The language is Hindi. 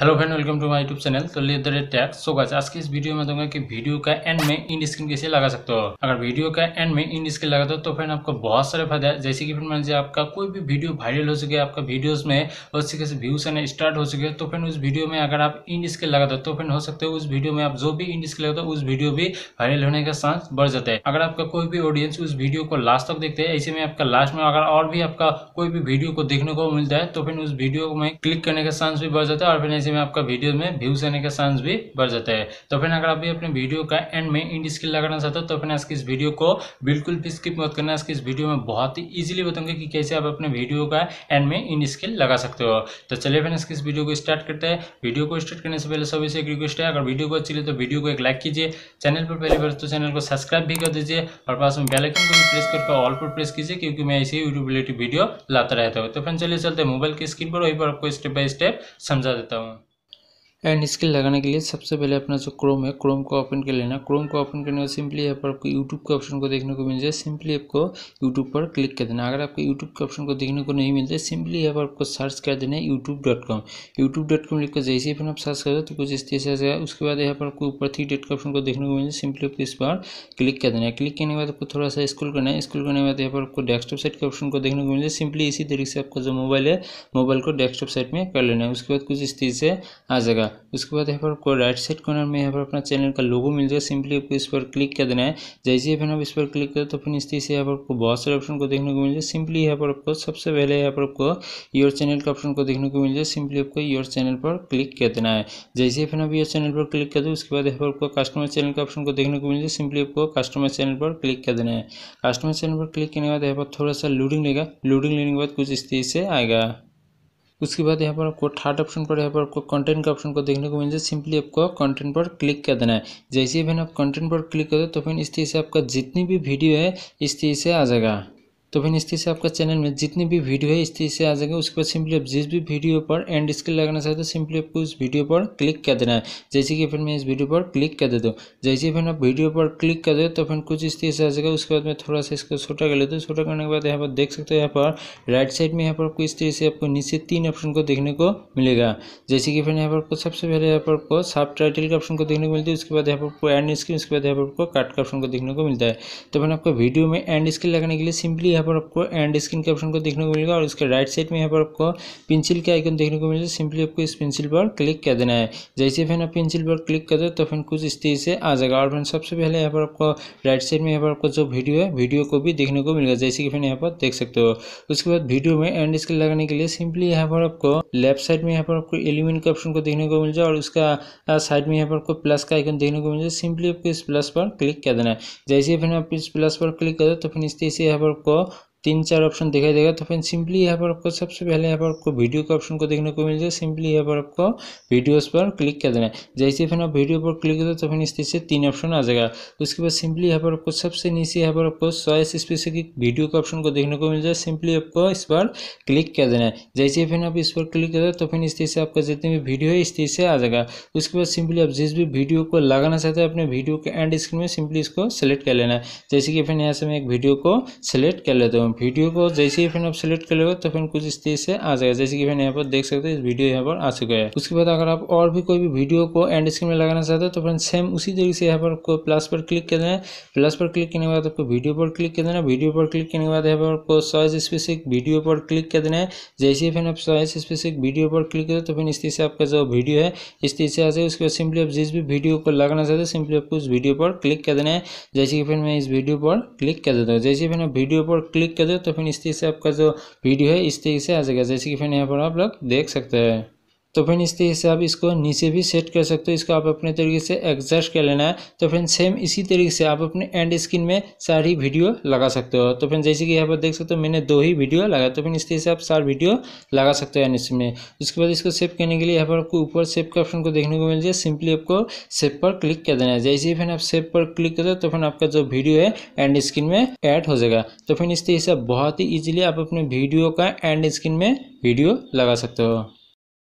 hello friend welcome to my YouTube channel तो let the rate tax so guys आज के इस वीडियो में दूंगा कि वीडियो का एंड में इन स्क्रीन कैसे लगा सकते हो अगर वीडियो का एंड में इन स्क्रीन लगाते हो तो फ्रेंड तो आपको बहुत सारे फायदा है जैसे कि फ्रेंड मान लीजिए आपका कोई भी वीडियो वायरल हो चुके आपका वीडियो में उस से व्यूज आने स्टार्ट हो चुके तो फ्रेंड उस वीडियो में अगर आप इन स्क्रीन लगाते हो तो फ्रेंड हो सकते हो उस वीडियो में आप जो भी इन स्क्रीन लगाते हो उस वीडियो भी वायरल होने का चांस बढ़ जाता है अगर आपका कोई भी ऑडियंस उस वीडियो को लास्ट तक देखते हैं ऐसे में आपका लास्ट में अगर और भी आपका कोई भी वीडियो को देखने को मिलता है तो फिर उस वीडियो में क्लिक करने का चांस भी बढ़ जाता है और फिर ऐसे में आपका वीडियो में व्यूज आने का चांस भी बढ़ जाता है तो फिर अगर आप भी अपने वीडियो का एंड में इंड स्किल लगाना चाहते हो तो फिर आज की इस वीडियो को बिल्कुल भी स्किप मत करना आज की इस वीडियो में बहुत ही ईजिली बताऊंगे कि कैसे आप अपने वीडियो का एंड में इंड स्किल लगा सकते हो तो चलिए फिर इसकी इस वीडियो को स्टार्ट करते हैं वीडियो को स्टार्ट करने से पहले सभी से एक रिक्वेस्ट है अगर वीडियो को अच्छी लगे तो वीडियो को एक लाइक कीजिए चैनल पर पहली बार तो चैनल को सब्सक्राइब भी कर दीजिए और पास में बेलाइकन को भी प्रेस करके ऑल पर प्रेस कीजिए क्योंकि मैं ऐसे ही यूट्यूब रिलेटेड वीडियो लाता रहता हूँ तो फिर चलिए चलते मोबाइल की स्क्रीन पर वहीं पर आपको स्टेप बाय स्टेप समझा देता हूँ एंड इसके लगाने के लिए सबसे पहले अपना जो क्रोम है क्रोम को ओपन कर लेना क्रोम को ओपन करने के सिंपली यहाँ पर आपको यूट्यूब के ऑप्शन को देखने को मिल जाए सिंपली आपको यूट्यूब पर क्लिक कर देना अगर आपको यूट्यूब के ऑप्शन को देखने को नहीं मिलता सिंपली यहाँ पर आपको सर्च कर देना है YouTube dot com YouTube dot com लिखकर जैसे ही फिर आप सर्च कर तो कुछ इस तरह से उसके बाद यहाँ पर आपको ऊपर थ्री डेट के ऑप्शन को देखने को मिल जाए सिंपली आपको इस बार क्लिक कर देना है क्लिक करने के बाद आपको थोड़ा सा स्कूल करना है स्कूल करने के बाद यहाँ पर आपको डेस्कटॉप साइट के ऑप्शन को देखने को मिल जाए सिंपली इसी तरीके से आपका जो मोबाइल है मोबाइल को डेस्कटॉप साइट में कर लेना है उसके बाद कुछ इस तरह से आ जाएगा जाएगा उसके बाद यहाँ पर आपको राइट साइड कॉर्नर में यहाँ पर अपना चैनल का लोगो मिल जाएगा सिंपली आपको इस पर क्लिक कर देना है जैसे ही फिर आप इस पर क्लिक करें तो फिर इस तरह से यहाँ पर आपको बहुत सारे ऑप्शन को देखने को मिल जाए सिंपली यहाँ पर आपको सबसे पहले यहाँ पर आपको योर चैनल का ऑप्शन को देखने को मिल जाए सिंपली आपको योर चैनल पर क्लिक कर देना है जैसे ही फिर आप योर चैनल पर क्लिक कर दो उसके बाद यहाँ पर आपको कस्टमर चैनल का ऑप्शन को देखने को मिल जाए सिंपली आपको कस्टमर चैनल पर क्लिक कर देना है कस्टमर चैनल पर क्लिक करने के बाद यहाँ पर थोड़ा सा लूडिंग लेगा लूडिंग लेने के बाद कुछ इस तरह से आएगा उसके बाद यहाँ पर आपको थर्ड ऑप्शन पर यहाँ पर आपको कंटेंट का ऑप्शन को देखने को मिल जाए सिंपली आपको कंटेंट पर क्लिक कर देना है जैसे ही फिर आप कंटेंट पर क्लिक कर दो तो फिर इस तरह से आपका जितनी भी वीडियो है इस तरह से आ जाएगा तो फिर इसके से आपका चैनल में जितनी भी वीडियो है इस तरह से आ जाएगा उसके बाद सिंपली आप जिस भी वीडियो पर एंड स्क्रीन लगाना चाहते हो सिंपली आपको उस वीडियो पर क्लिक कर देना है जैसे कि फिर मैं इस वीडियो पर क्लिक कर देता हूँ जैसे फिर आप वीडियो पर क्लिक कर दे तो फिर कुछ इस तरह से आ जाएगा उसके बाद मैं थोड़ा सा इसको छोटा कर लेता हूँ छोटा करने के बाद यहाँ पर देख सकते हो यहाँ पर राइट साइड में यहाँ पर आपको इस तरह से आपको नीचे तीन ऑप्शन को देखने को मिलेगा जैसे कि फिर यहाँ पर आपको सबसे पहले यहाँ पर आपको सब टाइटल के ऑप्शन को देखने को मिलती है उसके बाद यहाँ पर आपको एंड स्क्रीन उसके बाद यहाँ पर आपको कट का ऑप्शन को देखने को मिलता है तो फिर आपको वीडियो में एंड स्क्रीन लगाने के लिए सिंपली यहाँ पर आपको एंड स्क्रीन के ऑप्शन को देखने को मिलेगा और इसके राइट साइड में यहाँ पर आपको पेंसिल के आइकन देखने को मिलेगा सिंपली तो आपको इस पेंसिल पर क्लिक कर देना है जैसे फिर आप पेंसिल पर क्लिक कर दे तो फिर कुछ इस तरह से आ जाएगा और फिर सबसे पहले यहाँ पर आपको राइट साइड में यहाँ पर आपको जो वीडियो है वीडियो को भी देखने को मिलेगा जैसे कि फिर यहाँ पर देख सकते हो उसके बाद वीडियो में एंड स्क्रीन लगाने के लिए सिंपली यहाँ पर आपको लेफ्ट साइड में यहाँ पर आपको एलिमेंट के ऑप्शन को देखने को मिल जाए और उसका साइड में यहाँ पर आपको प्लस का आइकन देखने को मिल जाए सिंपली आपको इस प्लस पर क्लिक कर देना है जैसे फिर आप इस प्लस पर क्लिक कर दो तो फिर इस तरह से यहाँ पर आपको तीन चार ऑप्शन दिखाई देगा तो फिर सिंपली यहाँ पर आपको सबसे पहले यहाँ पर आपको वीडियो के ऑप्शन को देखने को मिल जाए सिंपली यहाँ पर आपको वीडियोस पर क्लिक कर देना है जैसे फिर आप वीडियो पर क्लिक करते तो फिर इस तरह से तीन ऑप्शन आ जाएगा तो उसके बाद सिंपली यहाँ पर आपको सबसे नीचे यहाँ पर आपको चॉइस स्पेसिफिक वीडियो के ऑप्शन को देखने को मिल जाए सिंपली आपको इस पर क्लिक कर देना है जैसे फिर आप इस पर क्लिक करते तो फिर इस तरह से आपका जितनी भी वीडियो है इस तरह से आ जाएगा उसके बाद सिंपली आप जिस भी वीडियो को लगाना चाहते हैं अपने वीडियो के एंड स्क्रीन में सिंपली इसको सेलेक्ट कर लेना है जैसे कि फिर यहाँ से मैं एक वीडियो को सेलेक्ट कर लेता हूँ वीडियो को जैसे ही फिर आप सिलेक्ट कर लेगा तो फिर कुछ इस तरह से आ जाएगा जैसे कि फिर यहाँ पर देख सकते हो वीडियो यहाँ पर आ चुका है उसके बाद अगर आप और भी कोई भी वीडियो को एंड स्क्रीन में लगाना चाहते हो तो फिर सेम उसी तरीके से यहाँ पर प्लस पर क्लिक कर देना प्लस पर क्लिक करने के बाद आपको वीडियो पर क्लिक कर देना वीडियो पर क्लिक करने के बाद यहाँ पर आपको सर्च स्पेसिफिक वीडियो पर क्लिक कर देना है जैसे ही फिर आप सर्च स्पेसिफिक वीडियो पर क्लिक करें तो फिर इस तरह से आपका जो वीडियो है इस तरह से आ जाए उसके बाद सिंपली आप जिस भी वीडियो को लगाना चाहते हो सिंपली आपको उस वीडियो पर क्लिक कर देना है जैसे कि फिर मैं इस वीडियो पर क्लिक कर देता हूँ जैसे फिर आप वीडियो पर क्लिक कर दो तो फिर इस तरीके से आपका जो वीडियो है इस तरीके से आ जाएगा जैसे कि फिर यहाँ पर आप लोग देख सकते हैं तो फिर इसके हिसाब इसको नीचे भी सेट कर सकते हो इसको आप अपने तरीके से एडजस्ट कर लेना है तो फिर सेम इसी तरीके से आप अपने एंड स्क्रीन में सारी वीडियो लगा सकते हो तो फिर जैसे कि यहाँ पर देख सकते हो मैंने दो ही वीडियो लगाया तो फिर इसके हिसाब सार वीडियो लगा सकते हो एंड में उसके बाद इसको सेव करने के लिए यहाँ पर आपको ऊपर सेव के ऑप्शन को देखने को मिल जाए सिंपली आपको सेव पर क्लिक कर देना है जैसे ही फिर आप सेव पर क्लिक कर दो तो फिर आपका जो वीडियो है एंड स्क्रीन में ऐड हो जाएगा तो फिर इसके हिसाब बहुत ही ईजिली आप अपने वीडियो का एंड स्क्रीन में वीडियो लगा सकते हो